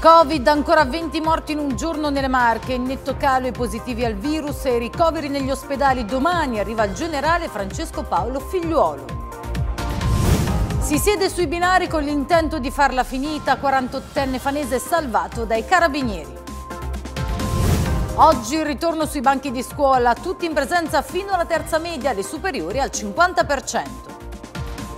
Covid, ancora 20 morti in un giorno nelle Marche, in netto calo i positivi al virus e i ricoveri negli ospedali. Domani arriva il generale Francesco Paolo Figliuolo. Si siede sui binari con l'intento di farla finita, 48enne fanese salvato dai carabinieri. Oggi il ritorno sui banchi di scuola, tutti in presenza fino alla terza media, le superiori al 50%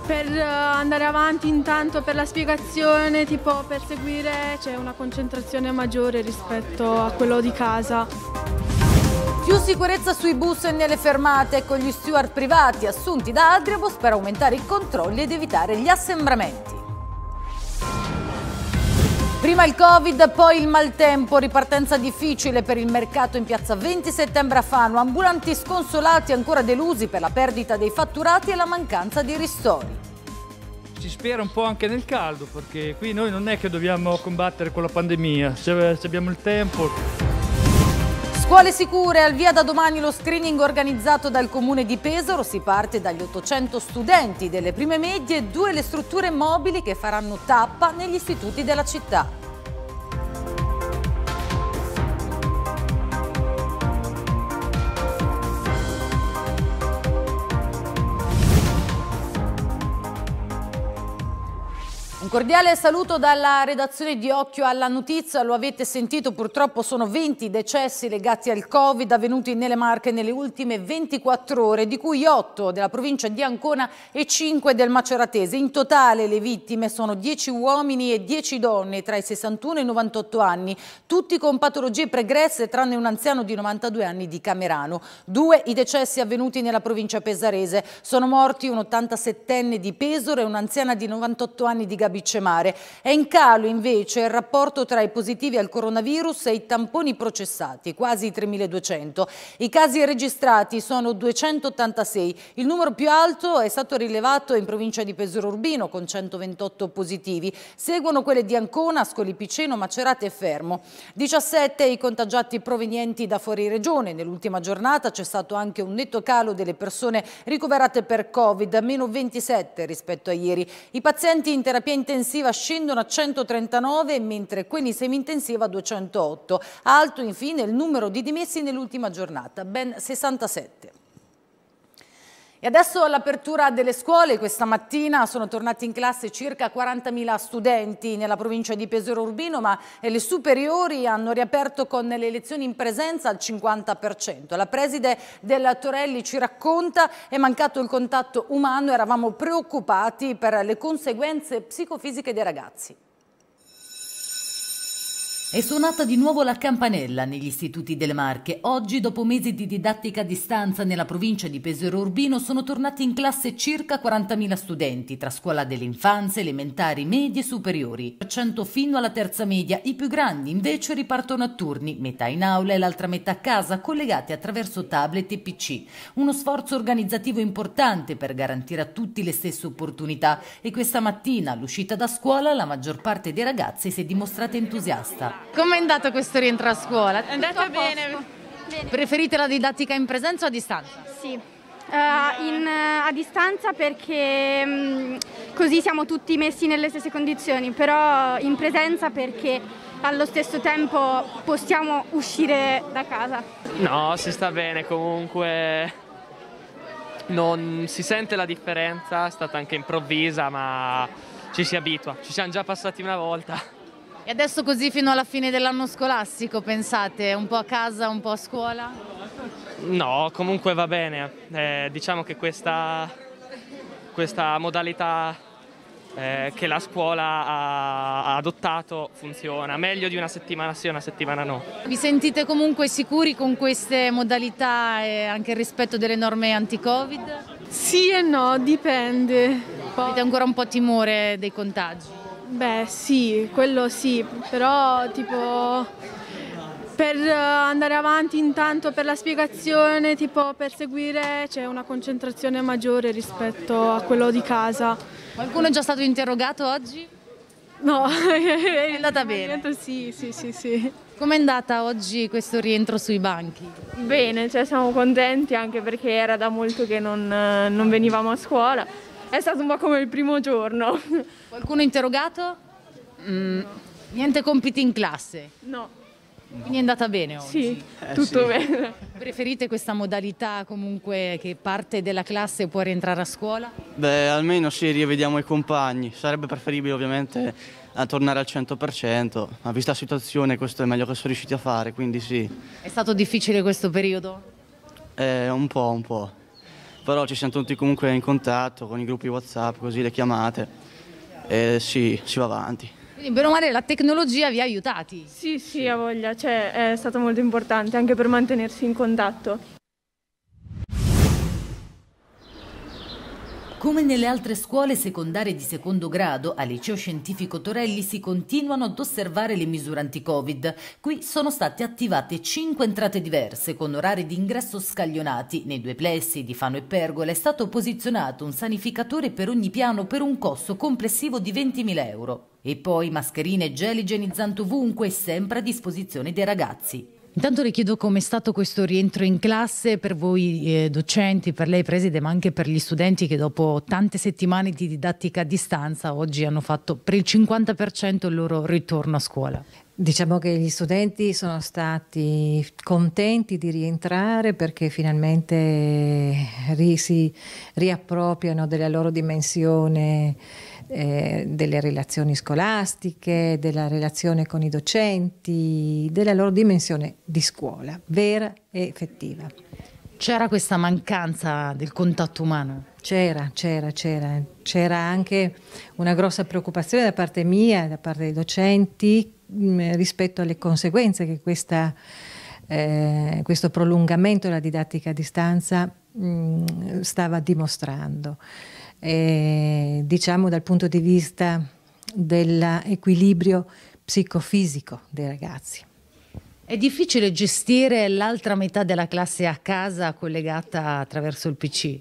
per eh, andare avanti intanto per la spiegazione, tipo per seguire c'è una concentrazione maggiore rispetto a quello di casa. Più sicurezza sui bus e nelle fermate con gli steward privati assunti da Adriabus per aumentare i controlli ed evitare gli assembramenti. Prima il Covid, poi il maltempo, ripartenza difficile per il mercato in piazza 20 settembre a Fano, ambulanti sconsolati ancora delusi per la perdita dei fatturati e la mancanza di ristori. Si spera un po' anche nel caldo perché qui noi non è che dobbiamo combattere con la pandemia, se abbiamo il tempo. Scuole sicure, al via da domani lo screening organizzato dal comune di Pesaro, si parte dagli 800 studenti delle prime medie e due le strutture mobili che faranno tappa negli istituti della città. cordiale saluto dalla redazione di Occhio alla Notizia, lo avete sentito purtroppo sono 20 decessi legati al Covid avvenuti nelle Marche nelle ultime 24 ore, di cui 8 della provincia di Ancona e 5 del Maceratese. In totale le vittime sono 10 uomini e 10 donne tra i 61 e i 98 anni, tutti con patologie pregresse tranne un anziano di 92 anni di Camerano. Due i decessi avvenuti nella provincia pesarese, sono morti un 87enne di Pesore e un'anziana di 98 anni di Gabicino vicemare. È in calo invece il rapporto tra i positivi al coronavirus e i tamponi processati, quasi 3.200. I casi registrati sono 286. Il numero più alto è stato rilevato in provincia di Pesaro Urbino con 128 positivi. Seguono quelle di Ancona, Scoli Piceno, Macerate e Fermo. 17 i contagiati provenienti da fuori regione. Nell'ultima giornata c'è stato anche un netto calo delle persone ricoverate per Covid, meno 27 rispetto a ieri. I pazienti in terapia intensiva intensiva scendono a 139 mentre quelli in semi-intensiva a 208. Alto infine il numero di dimessi nell'ultima giornata, ben 67. E adesso all'apertura delle scuole, questa mattina sono tornati in classe circa 40.000 studenti nella provincia di Pesero Urbino, ma eh, le superiori hanno riaperto con le lezioni in presenza al 50%. La preside della Torelli ci racconta è mancato il contatto umano, eravamo preoccupati per le conseguenze psicofisiche dei ragazzi. È suonata di nuovo la campanella negli istituti delle Marche. Oggi, dopo mesi di didattica a distanza nella provincia di Pesero Urbino, sono tornati in classe circa 40.000 studenti, tra scuola delle infanze, elementari, medie e superiori. 100 fino alla terza media, i più grandi invece ripartono a turni, metà in aula e l'altra metà a casa, collegati attraverso tablet e pc. Uno sforzo organizzativo importante per garantire a tutti le stesse opportunità e questa mattina, all'uscita da scuola, la maggior parte dei ragazzi si è dimostrata entusiasta. Come è andato questo rientro a scuola? È andato bene. bene. Preferite la didattica in presenza o a distanza? Sì, Uh, in, uh, a distanza perché um, così siamo tutti messi nelle stesse condizioni, però in presenza perché allo stesso tempo possiamo uscire da casa. No, si sta bene comunque. Non si sente la differenza, è stata anche improvvisa, ma ci si abitua. Ci siamo già passati una volta. E adesso così fino alla fine dell'anno scolastico pensate, un po' a casa, un po' a scuola? No, comunque va bene, eh, diciamo che questa, questa modalità eh, che la scuola ha, ha, adottato funziona, meglio di una settimana sì e una settimana no. Vi sentite comunque sicuri con queste modalità e anche il rispetto delle norme anti-covid? Sì e no, dipende. Avete ancora un po' timore dei contagi? Beh sì, quello sì, però tipo per eh, andare avanti intanto per la spiegazione, tipo per seguire c'è una concentrazione maggiore rispetto a quello di casa. Qualcuno è già stato interrogato oggi? No, è andata bene. Sì, sì, sì, sì. Com'è andata oggi questo rientro sui banchi? Bene, cioè siamo contenti anche perché era da molto che non, non venivamo a scuola è stato un po' come il primo giorno. Qualcuno interrogato? Mm, Niente compiti in classe? No. Quindi è andata bene oggi? Sì, eh, tutto sì. bene. Preferite questa modalità comunque che parte della classe può rientrare a scuola? Beh, almeno sì, rivediamo i compagni. Sarebbe preferibile ovviamente tornare al 100%, ma vista la situazione questo è meglio che sono riusciti a fare, quindi sì. È stato difficile questo periodo? Eh, un po', un po' però ci siamo tutti comunque in contatto con i gruppi WhatsApp, così le chiamate e sì, si va avanti. Quindi bene o male la tecnologia vi ha aiutati? Sì, sì, sì. a voglia, cioè, è stato molto importante anche per mantenersi in contatto. Come nelle altre scuole secondarie di secondo grado, al liceo scientifico Torelli si continuano ad osservare le misure anti-Covid. Qui sono state attivate cinque entrate diverse con orari di ingresso scaglionati. Nei due plessi di Fano e Pergola è stato posizionato un sanificatore per ogni piano per un costo complessivo di 20.000 euro. E poi mascherine e gel igienizzanti ovunque sempre a disposizione dei ragazzi. Intanto le chiedo come è stato questo rientro in classe per voi eh, docenti, per lei preside, ma anche per gli studenti che dopo tante settimane di didattica a distanza oggi hanno fatto per il 50% il loro ritorno a scuola. Diciamo che gli studenti sono stati contenti di rientrare perché finalmente eh, ri si riappropriano della loro dimensione eh, delle relazioni scolastiche, della relazione con i docenti, della loro dimensione di scuola, vera e effettiva. C'era questa mancanza del contatto umano? C'era, c'era, c'era. C'era anche una grossa preoccupazione da parte mia, da parte dei docenti, mm, rispetto alle conseguenze che questa, eh, questo prolungamento della didattica a distanza mh, mm, stava dimostrando eh, diciamo dal punto di vista dell'equilibrio psicofisico dei ragazzi. È difficile gestire l'altra metà della classe a casa collegata attraverso il PC?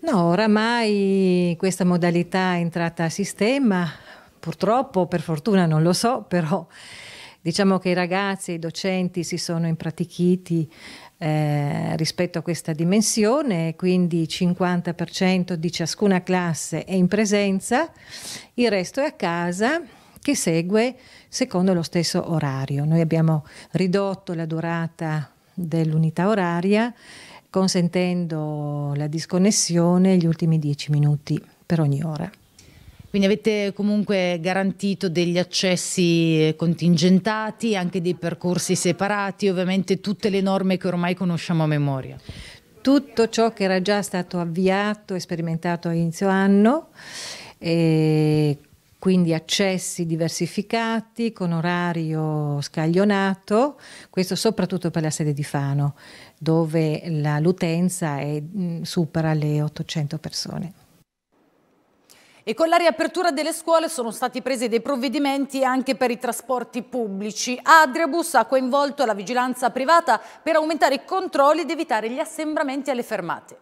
No, oramai questa modalità è entrata a sistema, purtroppo, per fortuna non lo so, però diciamo che i ragazzi e i docenti si sono impratichiti eh, rispetto a questa dimensione, quindi 50% di ciascuna classe è in presenza, il resto è a casa che segue secondo lo stesso orario. Noi abbiamo ridotto la durata dell'unità oraria consentendo la disconnessione gli ultimi 10 minuti per ogni ora. Quindi avete comunque garantito degli accessi contingentati, anche dei percorsi separati, ovviamente tutte le norme che ormai conosciamo a memoria. Tutto ciò che era già stato avviato e sperimentato a inizio anno, quindi accessi diversificati con orario scaglionato, questo soprattutto per la sede di Fano, dove l'utenza mm, supera le 800 persone. E con la riapertura delle scuole sono stati presi dei provvedimenti anche per i trasporti pubblici. Adriabus ha coinvolto la vigilanza privata per aumentare i controlli ed evitare gli assembramenti alle fermate.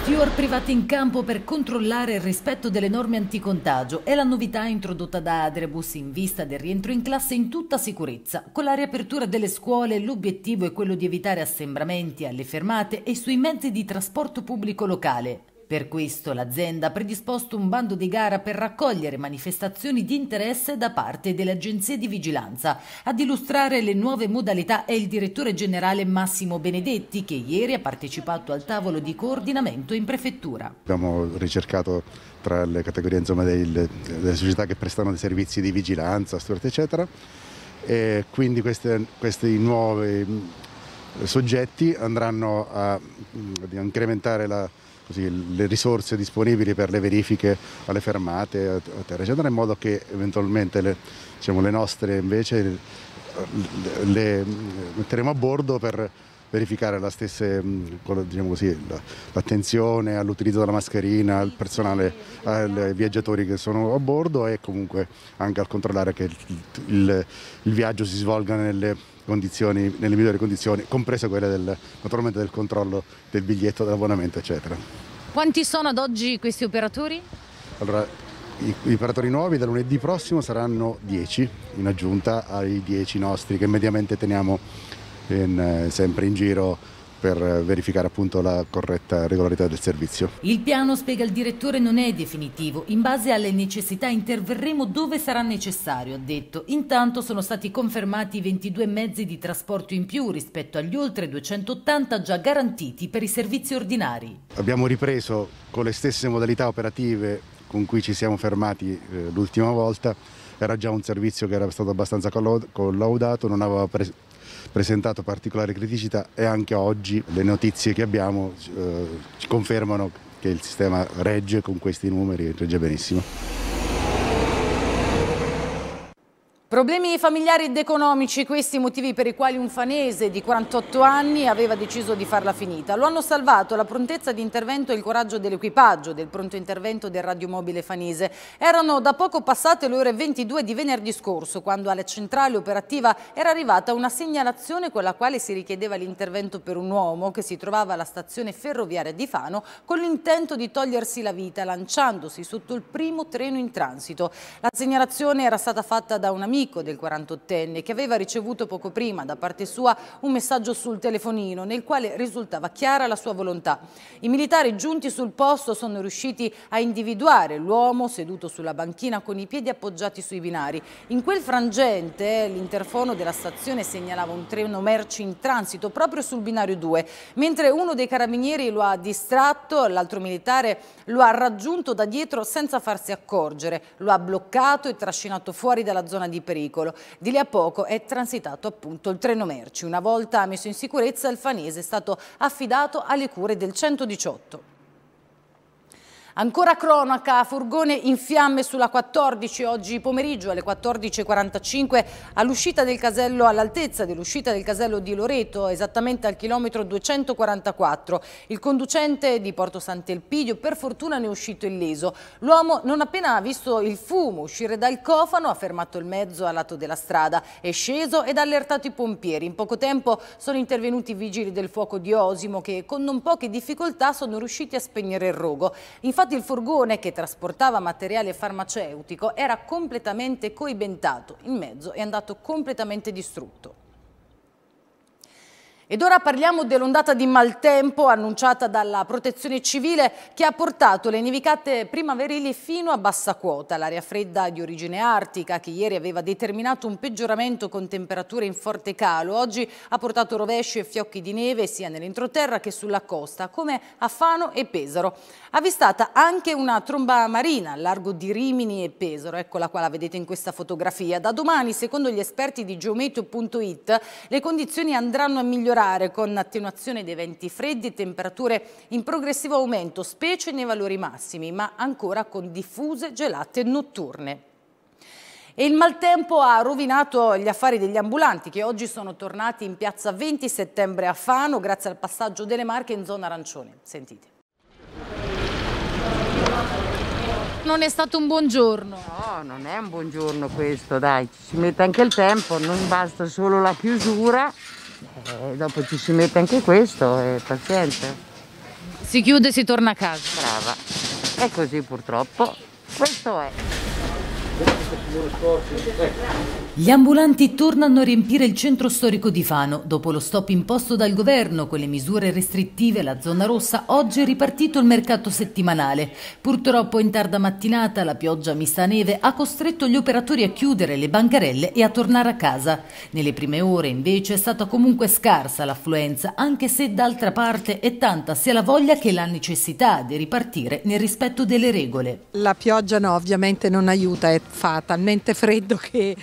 Steward privati in campo per controllare il rispetto delle norme anticontagio è la novità introdotta da Adrebus in vista del rientro in classe in tutta sicurezza. Con la riapertura delle scuole l'obiettivo è quello di evitare assembramenti alle fermate e sui mezzi di trasporto pubblico locale. Per questo l'azienda ha predisposto un bando di gara per raccogliere manifestazioni di interesse da parte delle agenzie di vigilanza. Ad illustrare le nuove modalità è il direttore generale Massimo Benedetti che ieri ha partecipato al tavolo di coordinamento in prefettura. Abbiamo ricercato tra le categorie insomma, delle, delle società che prestano dei servizi di vigilanza, steward eccetera e quindi queste, questi nuovi mm, soggetti andranno a, mm, a incrementare la così, le risorse disponibili per le verifiche alle fermate, a terra, eccetera, in modo che eventualmente le, diciamo, le nostre invece eh, le metteremo a bordo per verificare la stessa mm, diciamo così, l'attenzione all'utilizzo della mascherina, al personale, ai viaggiatori che sono a bordo e comunque anche al controllare che il, il, il viaggio si svolga nelle condizioni, nelle migliori condizioni, compresa quella del, naturalmente del controllo del biglietto, dell'abbonamento, eccetera. Quanti sono ad oggi questi operatori? Allora, i, i operatori nuovi da lunedì prossimo saranno 10, in aggiunta ai 10 nostri che mediamente teniamo in, eh, sempre in giro per verificare appunto la corretta regolarità del servizio. Il piano, spiega il direttore, non è definitivo. In base alle necessità interverremo dove sarà necessario, ha detto. Intanto sono stati confermati 22 mezzi di trasporto in più rispetto agli oltre 280 già garantiti per i servizi ordinari. Abbiamo ripreso con le stesse modalità operative con cui ci siamo fermati eh, l'ultima volta. Era già un servizio che era stato abbastanza collaudato, non aveva presentato particolare criticità e anche oggi le notizie che abbiamo eh, ci confermano che il sistema regge con questi numeri, regge benissimo. Problemi familiari ed economici, questi i motivi per i quali un fanese di 48 anni aveva deciso di farla finita. Lo hanno salvato la prontezza di intervento e il coraggio dell'equipaggio del pronto intervento del radiomobile fanese. Erano da poco passate le ore 22 di venerdì scorso, quando alla centrale operativa era arrivata una segnalazione con la quale si richiedeva l'intervento per un uomo che si trovava alla stazione ferroviaria di Fano con l'intento di togliersi la vita lanciandosi sotto il primo treno in transito. La segnalazione era stata fatta da un amico amico del 48enne che aveva ricevuto poco prima da parte sua un messaggio sul telefonino nel quale risultava chiara la sua volontà. I militari giunti sul posto sono riusciti a individuare l'uomo seduto sulla banchina con i piedi appoggiati sui binari. In quel frangente l'interfono della stazione segnalava un treno merci in transito proprio sul binario 2. Mentre uno dei carabinieri lo ha distratto, l'altro militare lo ha raggiunto da dietro senza farsi accorgere. Lo ha bloccato e trascinato fuori dalla zona di pericolo. Di lì a poco è transitato appunto il treno merci. Una volta messo in sicurezza il fanese è stato affidato alle cure del 118. Ancora cronaca, furgone in fiamme sulla 14 oggi pomeriggio alle 14.45 all'uscita del casello, all'altezza dell'uscita del casello di Loreto, esattamente al chilometro 244. Il conducente di Porto Sant'Elpidio per fortuna ne è uscito illeso. L'uomo non appena ha visto il fumo uscire dal cofano ha fermato il mezzo a lato della strada, è sceso ed ha allertato i pompieri. In poco tempo sono intervenuti i vigili del fuoco di Osimo che con non poche difficoltà sono riusciti a spegnere il rogo. Infatti Infatti il furgone che trasportava materiale farmaceutico era completamente coibentato in mezzo e andato completamente distrutto. Ed ora parliamo dell'ondata di maltempo annunciata dalla protezione civile che ha portato le nevicate primaverili fino a bassa quota. L'aria fredda di origine artica che ieri aveva determinato un peggioramento con temperature in forte calo, oggi ha portato rovesci e fiocchi di neve sia nell'entroterra che sulla costa, come a Fano e Pesaro. Avvistata anche una tromba marina a largo di Rimini e Pesaro, eccola qua la vedete in questa fotografia. Da domani, secondo gli esperti di geometeo.it, le condizioni andranno a migliorare migliorare con attenuazione dei venti freddi e temperature in progressivo aumento, specie nei valori massimi, ma ancora con diffuse gelate notturne. E il maltempo ha rovinato gli affari degli ambulanti che oggi sono tornati in piazza 20 settembre a Fano grazie al passaggio delle Marche in zona arancione. Sentite. Non è stato un buongiorno. No, non è un buongiorno questo, dai, ci si mette anche il tempo, non basta solo la chiusura e eh, dopo ci si mette anche questo e eh, pazienza. Si chiude e si torna a casa. Brava, è così purtroppo. Questo è. Ecco. Gli ambulanti tornano a riempire il centro storico di Fano. Dopo lo stop imposto dal governo con le misure restrittive alla zona rossa, oggi è ripartito il mercato settimanale. Purtroppo in tarda mattinata la pioggia mista a neve ha costretto gli operatori a chiudere le bancarelle e a tornare a casa. Nelle prime ore invece è stata comunque scarsa l'affluenza, anche se d'altra parte è tanta sia la voglia che la necessità di ripartire nel rispetto delle regole. La pioggia no, ovviamente non aiuta, è fatta talmente freddo che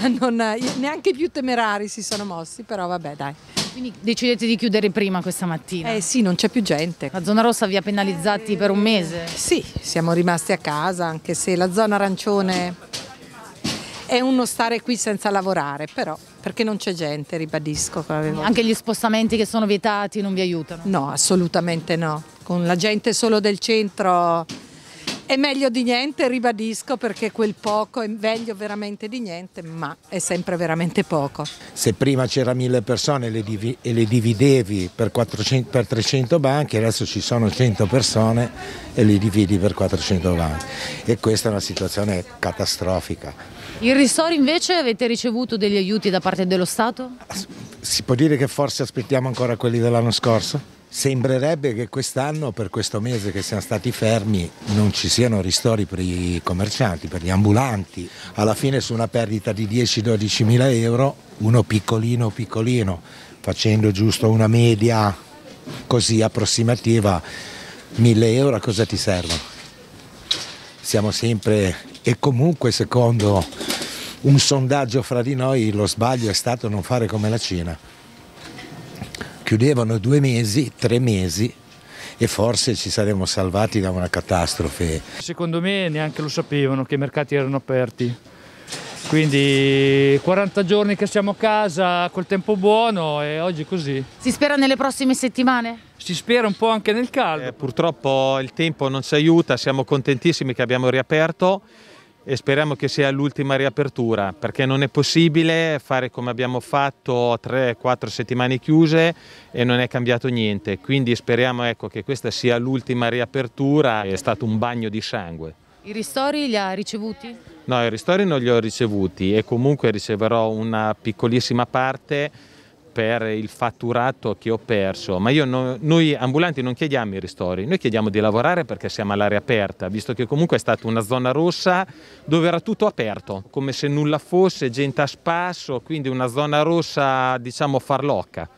ah, non, neanche più temerari si sono mossi, però vabbè dai. Quindi decidete di chiudere prima questa mattina? Eh sì, non c'è più gente. La zona rossa vi ha penalizzati eh, per un mese? Sì, siamo rimasti a casa, anche se la zona arancione è uno stare qui senza lavorare, però perché non c'è gente, ribadisco. Anche gli spostamenti che sono vietati non vi aiutano? No, assolutamente no. Con la gente solo del centro è meglio di niente, ribadisco, perché quel poco è meglio veramente di niente, ma è sempre veramente poco. Se prima c'era mille persone e le dividevi per, 400, per 300 banche, adesso ci sono 100 persone e le dividi per 400 banche. E questa è una situazione catastrofica. Il Ristori invece avete ricevuto degli aiuti da parte dello Stato? Si può dire che forse aspettiamo ancora quelli dell'anno scorso? Sembrerebbe che quest'anno, per questo mese che siamo stati fermi, non ci siano ristori per i commercianti, per gli ambulanti. Alla fine su una perdita di 10-12 mila euro, uno piccolino piccolino, facendo giusto una media così approssimativa, 1000 euro a cosa ti servono? Siamo sempre e comunque secondo un sondaggio fra di noi lo sbaglio è stato non fare come la Cina chiudevano due mesi, tre mesi e forse ci saremmo salvati da una catastrofe. Secondo me neanche lo sapevano che i mercati erano aperti, quindi 40 giorni che siamo a casa col tempo buono e oggi così. Si spera nelle prossime settimane? Si spera un po' anche nel caldo. Eh, purtroppo il tempo non ci aiuta, siamo contentissimi che abbiamo riaperto e speriamo che sia l'ultima riapertura, perché non è possibile fare come abbiamo fatto 3-4 settimane chiuse e non è cambiato niente, quindi speriamo ecco, che questa sia l'ultima riapertura, è stato un bagno di sangue. I ristori li ha ricevuti? No, i ristori non li ho ricevuti e comunque riceverò una piccolissima parte per il fatturato che ho perso, ma no, noi ambulanti non chiediamo i ristori, noi chiediamo di lavorare perché siamo all'aria aperta, visto che comunque è stata una zona rossa dove era tutto aperto, come se nulla fosse, gente a spasso, quindi una zona rossa diciamo farlocca.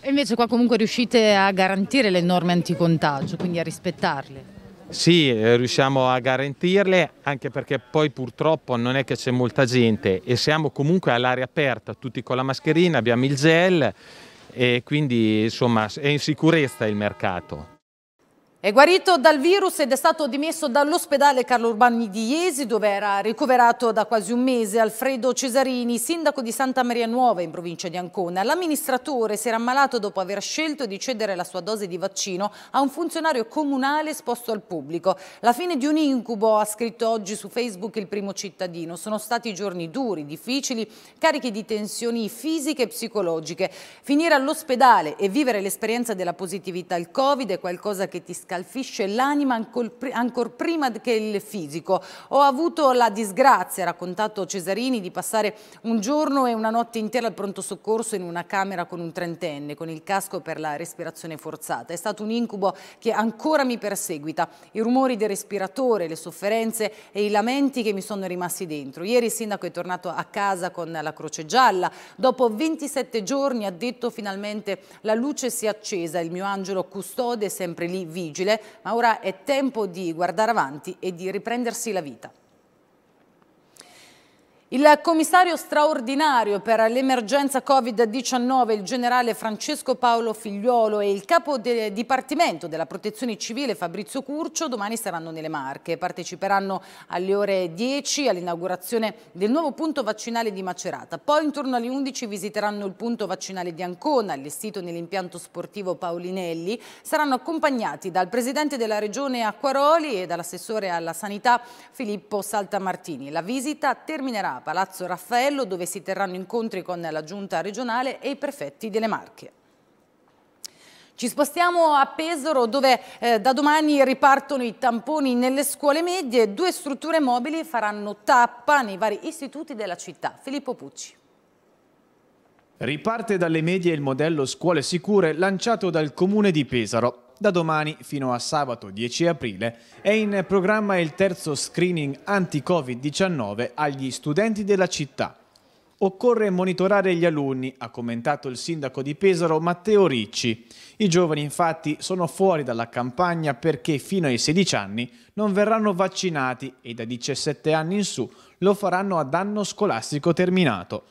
E invece qua comunque riuscite a garantire le norme anticontagio, quindi a rispettarle? Sì, eh, riusciamo a garantirle anche perché poi purtroppo non è che c'è molta gente e siamo comunque all'aria aperta, tutti con la mascherina, abbiamo il gel e quindi insomma è in sicurezza il mercato. È guarito dal virus ed è stato dimesso dall'ospedale Carlo Urbani di Iesi, dove era ricoverato da quasi un mese Alfredo Cesarini, sindaco di Santa Maria Nuova in provincia di Ancona. L'amministratore si era ammalato dopo aver scelto di cedere la sua dose di vaccino a un funzionario comunale esposto al pubblico. La fine di un incubo, ha scritto oggi su Facebook il primo cittadino. Sono stati giorni duri, difficili, carichi di tensioni fisiche e psicologiche. Finire all'ospedale e vivere l'esperienza della positività al Covid è qualcosa che ti scappa scalfisce l'anima ancor prima che il fisico. Ho avuto la disgrazia, ha raccontato Cesarini, di passare un giorno e una notte intera al pronto soccorso in una camera con un trentenne, con il casco per la respirazione forzata. È stato un incubo che ancora mi perseguita. I rumori del respiratore, le sofferenze e i lamenti che mi sono rimasti dentro. Ieri il sindaco è tornato a casa con la Croce Gialla. Dopo 27 giorni ha detto finalmente la luce si è accesa, il mio angelo custode è sempre lì vigile difficile, ma ora è tempo di guardare avanti e di riprendersi la vita. Il commissario straordinario per l'emergenza Covid-19, il generale Francesco Paolo Figliuolo e il capo del Dipartimento della Protezione Civile Fabrizio Curcio domani saranno nelle Marche. Parteciperanno alle ore 10 all'inaugurazione del nuovo punto vaccinale di Macerata. Poi intorno alle 11 visiteranno il punto vaccinale di Ancona, allestito nell'impianto sportivo Paolinelli. Saranno accompagnati dal presidente della regione Acquaroli e dall'assessore alla sanità Filippo Saltamartini. La visita terminerà Palazzo Raffaello dove si terranno incontri con la giunta regionale e i prefetti delle Marche. Ci spostiamo a Pesaro dove eh, da domani ripartono i tamponi nelle scuole medie. Due strutture mobili faranno tappa nei vari istituti della città. Filippo Pucci. Riparte dalle medie il modello scuole sicure lanciato dal comune di Pesaro. Da domani fino a sabato 10 aprile è in programma il terzo screening anti-Covid-19 agli studenti della città. Occorre monitorare gli alunni, ha commentato il sindaco di Pesaro Matteo Ricci. I giovani infatti sono fuori dalla campagna perché fino ai 16 anni non verranno vaccinati e da 17 anni in su lo faranno ad anno scolastico terminato.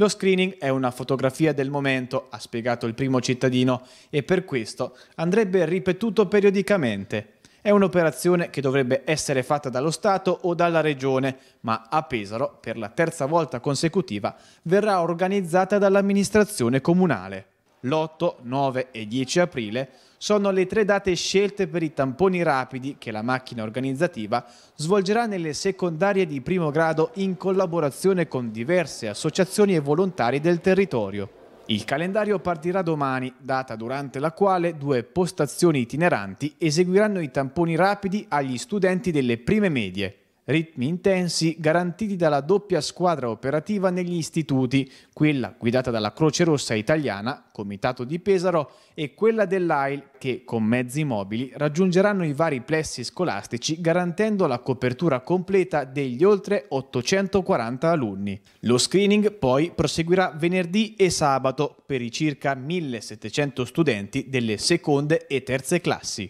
Lo screening è una fotografia del momento, ha spiegato il primo cittadino, e per questo andrebbe ripetuto periodicamente. È un'operazione che dovrebbe essere fatta dallo Stato o dalla Regione, ma a Pesaro, per la terza volta consecutiva, verrà organizzata dall'amministrazione comunale l'8, 9 e 10 aprile sono le tre date scelte per i tamponi rapidi che la macchina organizzativa svolgerà nelle secondarie di primo grado in collaborazione con diverse associazioni e volontari del territorio. Il calendario partirà domani, data durante la quale due postazioni itineranti eseguiranno i tamponi rapidi agli studenti delle prime medie. Ritmi intensi garantiti dalla doppia squadra operativa negli istituti, quella guidata dalla Croce Rossa Italiana, Comitato di Pesaro, e quella dell'AIL che con mezzi mobili raggiungeranno i vari plessi scolastici garantendo la copertura completa degli oltre 840 alunni. Lo screening poi proseguirà venerdì e sabato per i circa 1700 studenti delle seconde e terze classi.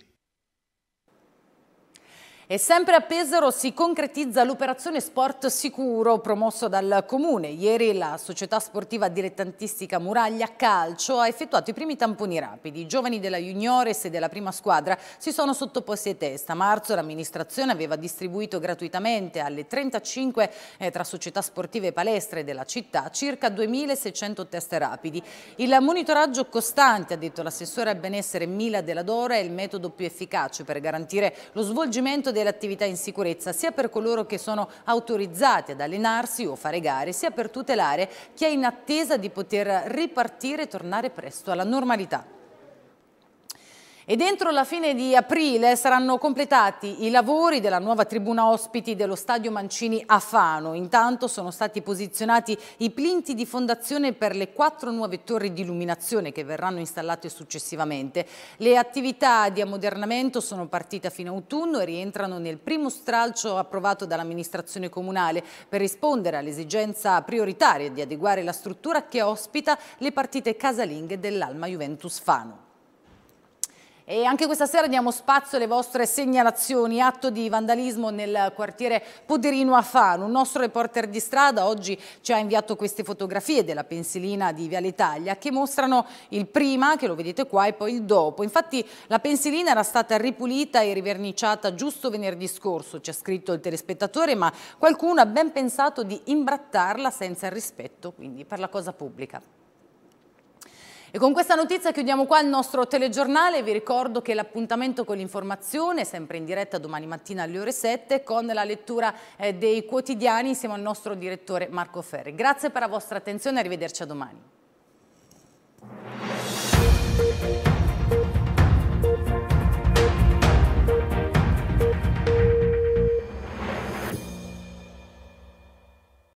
E sempre a Pesaro si concretizza l'operazione Sport Sicuro promosso dal Comune. Ieri la società sportiva dilettantistica Muraglia Calcio ha effettuato i primi tamponi rapidi. I giovani della Juniores e della prima squadra si sono sottoposti ai test. A marzo l'amministrazione aveva distribuito gratuitamente alle 35 eh, tra società sportive e palestre della città circa 2.600 test rapidi. Il monitoraggio costante, ha detto l'assessore al benessere Mila Della Dora, è il metodo più efficace per garantire lo svolgimento del dell'attività in sicurezza sia per coloro che sono autorizzati ad allenarsi o fare gare, sia per tutelare chi è in attesa di poter ripartire e tornare presto alla normalità. E dentro la fine di aprile saranno completati i lavori della nuova tribuna ospiti dello stadio Mancini a Fano. Intanto sono stati posizionati i plinti di fondazione per le quattro nuove torri di illuminazione che verranno installate successivamente. Le attività di ammodernamento sono partite fino a autunno e rientrano nel primo stralcio approvato dall'amministrazione comunale per rispondere all'esigenza prioritaria di adeguare la struttura che ospita le partite casalinghe dell'Alma Juventus Fano. E anche questa sera diamo spazio alle vostre segnalazioni. Atto di vandalismo nel quartiere Poderino a Fano. Un nostro reporter di strada oggi ci ha inviato queste fotografie della pensilina di Viale Italia che mostrano il prima, che lo vedete qua, e poi il dopo. Infatti la pensilina era stata ripulita e riverniciata giusto venerdì scorso, ci ha scritto il telespettatore, ma qualcuno ha ben pensato di imbrattarla senza il rispetto, quindi per la cosa pubblica. E con questa notizia chiudiamo qua il nostro telegiornale. Vi ricordo che l'appuntamento con l'informazione è sempre in diretta domani mattina alle ore 7 con la lettura eh, dei quotidiani insieme al nostro direttore Marco Ferri. Grazie per la vostra attenzione e arrivederci a domani.